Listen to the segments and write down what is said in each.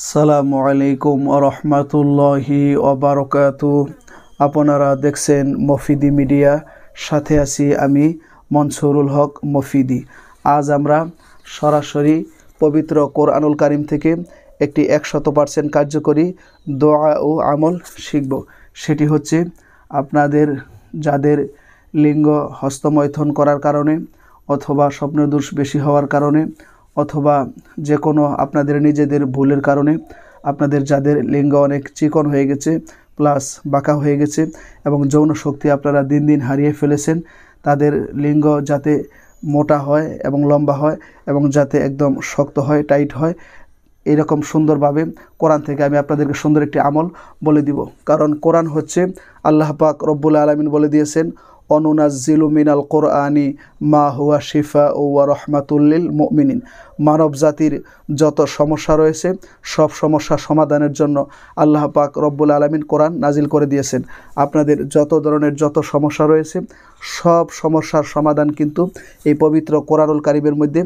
সালামু আলাইকুম রহমাতুল্লাহি ওবারকাতু আপনারা দেখছেন মফিদি মিডিয়া সাথে আছি আমি মনসুরুল হক মফিদি আজ আমরা সরাসরি পবিত্র কোরআনুল কারিম থেকে একটি একশত পার্সেন্ট কার্যকরী দোয়া ও আমল শিখব সেটি হচ্ছে আপনাদের যাদের লিঙ্গ হস্তমৈথন করার কারণে অথবা স্বপ্নদোষ বেশি হওয়ার কারণে অথবা যে কোনো আপনাদের নিজেদের ভুলের কারণে আপনাদের যাদের লিঙ্গ অনেক চিকন হয়ে গেছে প্লাস বাঁকা হয়ে গেছে এবং যৌন শক্তি আপনারা দিন দিন হারিয়ে ফেলেছেন তাদের লিঙ্গ যাতে মোটা হয় এবং লম্বা হয় এবং যাতে একদম শক্ত হয় টাইট হয় এরকম সুন্দরভাবে কোরআন থেকে আমি আপনাদেরকে সুন্দর একটি আমল বলে দিব কারণ কোরআন হচ্ছে আল্লাহ পাক রব্বুল আলমিন বলে দিয়েছেন অনুনাজিলু মিনাল কোরআনি মা হুয়া শিফা ওয়া রহমাতুল্লিল মিনিন মানব জাতির যত সমস্যা রয়েছে সব সমস্যা সমাধানের জন্য আল্লাহ পাক রব্বুল আলমিন কোরআন নাজিল করে দিয়েছেন আপনাদের যত ধরনের যত সমস্যা রয়েছে সব সমস্যার সমাধান কিন্তু এই পবিত্র কোরআনুল কারিমের মধ্যে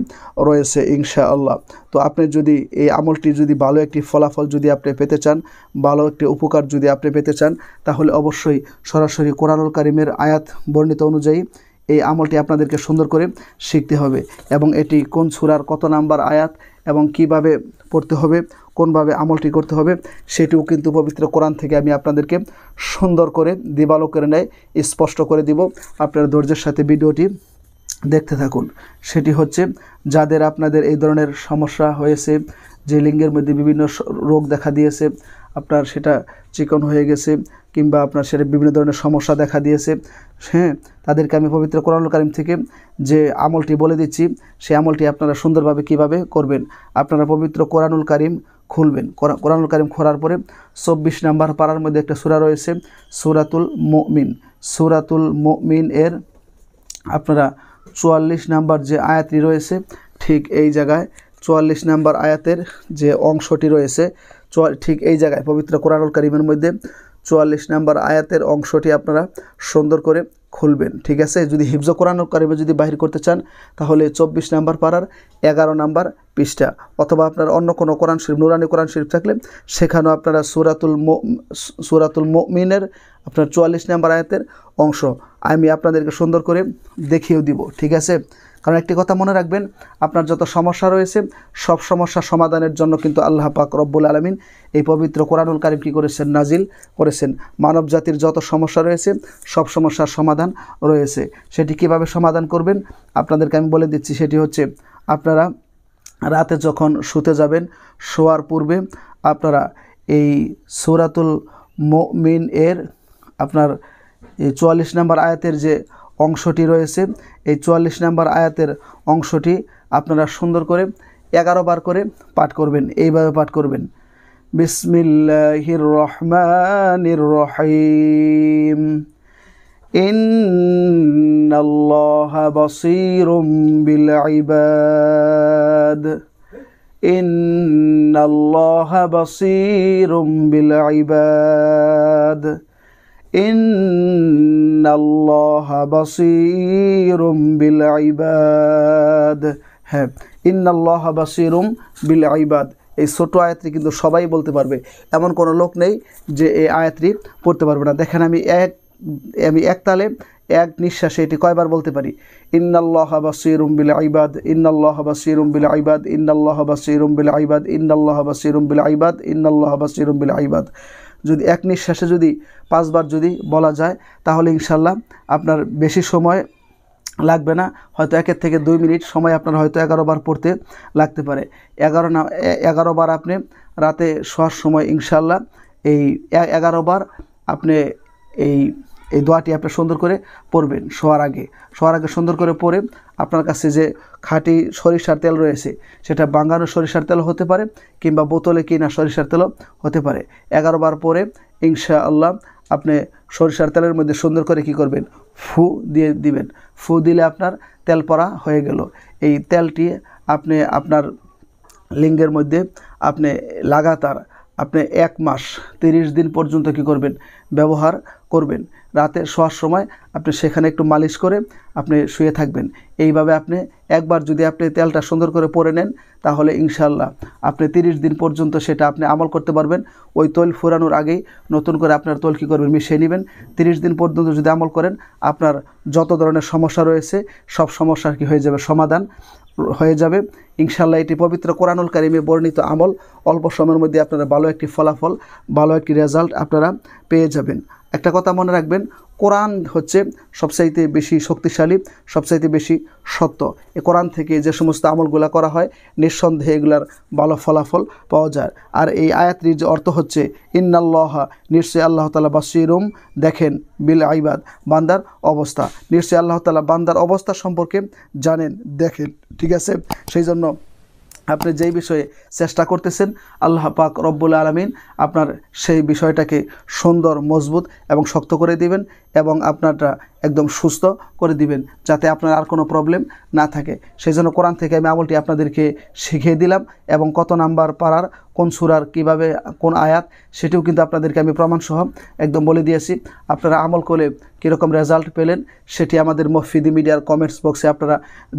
রয়েছে ইনশা আল্লাহ তো আপনি যদি এই আমলটি যদি ভালো একটি ফলাফল যদি আপনি পেতে চান ভালো একটি উপকার যদি আপনি পেতে চান তাহলে অবশ্যই সরাসরি কোরআনুল কারিমের আয়াত বর্ণিত অনুযায়ী এই আমলটি আপনাদেরকে সুন্দর করে শিখতে হবে এবং এটি কোন ছুরার কত নাম্বার আয়াত এবং কিভাবে পড়তে হবে কোনভাবে আমলটি করতে হবে সেটিও কিন্তু পবিত্র কোরআন থেকে আমি আপনাদেরকে সুন্দর করে করে নেয় স্পষ্ট করে দিব আপনারা ধৈর্যের সাথে ভিডিওটি দেখতে থাকুন সেটি হচ্ছে যাদের আপনাদের এই ধরনের সমস্যা হয়েছে যে লিঙ্গের মধ্যে বিভিন্ন রোগ দেখা দিয়েছে আপনার সেটা চিকন হয়ে গেছে কিংবা আপনার সেটা বিভিন্ন ধরনের সমস্যা দেখা দিয়েছে হ্যাঁ তাদেরকে আমি পবিত্র কোরআনুল কারিম থেকে যে আমলটি বলে দিচ্ছি সেই আমলটি আপনারা সুন্দরভাবে কিভাবে করবেন আপনারা পবিত্র কোরআনুল কারিম খুলবেন কোরআনুল কারিম খোলার পরে চব্বিশ নাম্বার পাড়ার মধ্যে একটা সুরা রয়েছে সুরাতুল মমিন সুরাতুল মমিন এর আপনারা চুয়াল্লিশ নাম্বার যে আয়াতটি রয়েছে ঠিক এই জায়গায় চুয়াল্লিশ নাম্বার আয়াতের যে অংশটি রয়েছে ঠিক এই জায়গায় পবিত্র কোরআনুল করিমের মধ্যে চুয়াল্লিশ নাম্বার আয়াতের অংশটি আপনারা সুন্দর করে খুলবেন ঠিক আছে যদি হিফজ কোরআন করিমে যদি বাহির করতে চান তাহলে চব্বিশ নাম্বার পাড়ার এগারো নাম্বার পৃষ্ঠা অথবা আপনার অন্য কোনো কোরআন শরীফ নুরানি কোরআন শরীফ থাকলে সেখানেও আপনারা সুরাতুল সুরাতুল মিনের আপনার চুয়াল্লিশ নাম্বার আয়াতের অংশ আমি আপনাদেরকে সুন্দর করে দেখিয়েও দিব ঠিক আছে কারণ একটি কথা মনে রাখবেন আপনার যত সমস্যা রয়েছে সব সমস্যা সমাধানের জন্য কিন্তু আল্লাহ পাক রব্বুল আলমিন এই পবিত্র কোরআনুল কারিম কী করেছেন নাজিল করেছেন মানব জাতির যত সমস্যা রয়েছে সব সমস্যার সমাধান রয়েছে সেটি কিভাবে সমাধান করবেন আপনাদেরকে আমি বলে দিচ্ছি সেটি হচ্ছে আপনারা রাতে যখন শুতে যাবেন শোয়ার পূর্বে আপনারা এই সুরাতুল মিন এর আপনার চুয়াল্লিশ নম্বর আয়াতের যে অংশটি রয়েছে এই চুয়াল্লিশ নাম্বার আয়াতের অংশটি আপনারা সুন্দর করে এগারো বার করে পাঠ করবেন এইভাবে পাঠ করবেন বিসমিল্লাহির রহমানির রহিম ইন্নাল্লাহা বাসীরুম বিল ইবাদ ইন্নাল্লাহা বাসীরুম বিল ইবাদ ان الله بصير بالعباد হ্যাঁ الله بصير بالعباد এই ছোট আয়াতটি কিন্তু সবাই বলতে পারবে এমন কোনো লোক নেই যে এই আয়াতটি পড়তে পারবে না দেখেন আমি এক আমি এক তালে এক নিঃশ্বাসে এটি কয়বার বলতে পারি ইন্নাল্লাহ বাসিরুম বিল আইবাদ ইন্নাল্লাহ বাসিরুম বিল আইবাদ ইন্নাল্লাহ বাসিরুম বিল আইবাদ ইন্নাল্লাহ বাসিরুম বিল আইবাদ ইন্নাল্লাহ বাসিরুম বিল আইবাদ যদি এক নিঃশ্বাসে যদি পাঁচবার যদি বলা যায় তাহলে ইনশাল্লাহ আপনার বেশি সময় লাগবে না হয়তো একের থেকে দুই মিনিট সময় আপনার হয়তো এগারো বার পড়তে লাগতে পারে এগারো না এগারো বার আপনি রাতে শোয়ার সময় ইনশাল্লাহ এই এগারো বার আপনি এই এই দোয়াটি আপনি সুন্দর করে পড়বেন শোয়ার আগে শোয়ার আগে সুন্দর করে পড়ে আপনার কাছে যে খাঁটি সরিষার তেল রয়েছে সেটা বাঙানো সরিষার তেল হতে পারে কিংবা বোতলে কিনা সরিষার তেলও হতে পারে এগারো বার পরে ইনশা আল্লাহ আপনি সরিষার তেলের মধ্যে সুন্দর করে কি করবেন ফু দিয়ে দিবেন ফু দিলে আপনার তেল পরা হয়ে গেল এই তেলটি আপনি আপনার লিঙ্গের মধ্যে আপনি লাগাতার আপনি এক মাস তিরিশ দিন পর্যন্ত কি করবেন ব্যবহার করবেন রাতে শোয়ার সময় আপনি সেখানে একটু মালিশ করে আপনি শুয়ে থাকবেন এইভাবে আপনি একবার যদি আপনি তেলটা সুন্দর করে পরে নেন তাহলে ইনশাল্লাহ আপনি তিরিশ দিন পর্যন্ত সেটা আপনি আমল করতে পারবেন ওই তৈল ফুরানোর আগেই নতুন করে আপনার তৈল কী করবেন মিশিয়ে নেবেন তিরিশ দিন পর্যন্ত যদি আমল করেন আপনার যত ধরনের সমস্যা রয়েছে সব সমস্যার কি হয়ে যাবে সমাধান হয়ে যাবে ইনশাল্লাহ এটি পবিত্র কোরআনুল কারিমে বর্ণিত আমল অল্প সময়ের মধ্যে আপনারা ভালো একটি ফলাফল ভালো একটি রেজাল্ট আপনারা পেয়ে যাবেন একটা কথা মনে রাখবেন কোরআন হচ্ছে সবচাইতে বেশি শক্তিশালী সবচাইতে বেশি সত্য এ কোরআন থেকে যে সমস্ত আমলগুলা করা হয় নিঃসন্দেহে এগুলার ভালো ফলাফল পাওয়া যায় আর এই আয়াতটির যে অর্থ হচ্ছে ইন্নাল্লাহ নিশ্চয় আল্লাহ তালা বাসিরুম দেখেন বিল আইবাদ বান্দার অবস্থা নিশ্চয় আল্লাহ তালা বান্দার অবস্থা সম্পর্কে জানেন দেখেন ঠিক আছে সেই জন্য আপনি যেই বিষয়ে চেষ্টা করতেছেন আল্লাহ পাক রব্বুল আলমিন আপনার সেই বিষয়টাকে সুন্দর মজবুত এবং শক্ত করে দিবেন এবং আপনারটা একদম সুস্থ করে দিবেন যাতে আপনার আর কোনো প্রবলেম না থাকে সেই জন্য কোরআন থেকে আমি আমলটি আপনাদেরকে শিখিয়ে দিলাম এবং কত নাম্বার পাড়ার কোন সুরার কিভাবে কোন আয়াত সেটিও কিন্তু আপনাদেরকে আমি প্রমাণসহ একদম বলে দিয়েছি আপনারা আমল করে কীরকম রেজাল্ট পেলেন সেটি আমাদের মফিদি মিডিয়ার কমেন্টস বক্সে আপনারা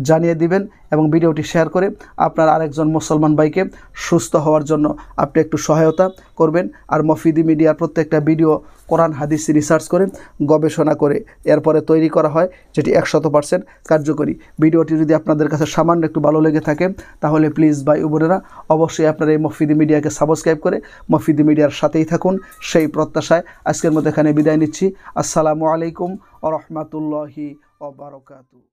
জানিয়ে দিবেন এবং ভিডিওটি শেয়ার করে আপনার আরেকজন মুসলমান ভাইকে সুস্থ হওয়ার জন্য আপনি একটু সহায়তা করবেন আর মফিদি মিডিয়ার প্রত্যেকটা ভিডিও কোরআন হাদিস রিসার্চ করে গবেষণা করে এরপরে তৈরি করা হয় যেটি একশত পার্সেন্ট কার্যকরী ভিডিওটি যদি আপনাদের কাছে সামান্য একটু ভালো লেগে থাকে তাহলে প্লিজ বাই উবরেরা অবশ্যই আপনারা এই মফিদি মিডিয়াকে সাবস্ক্রাইব করে মফিদি মিডিয়ার সাথেই থাকুন সেই প্রত্যাশায় আজকের মতো এখানে বিদায় নিচ্ছি আসসালামু আলাইকুম ও বারকাতু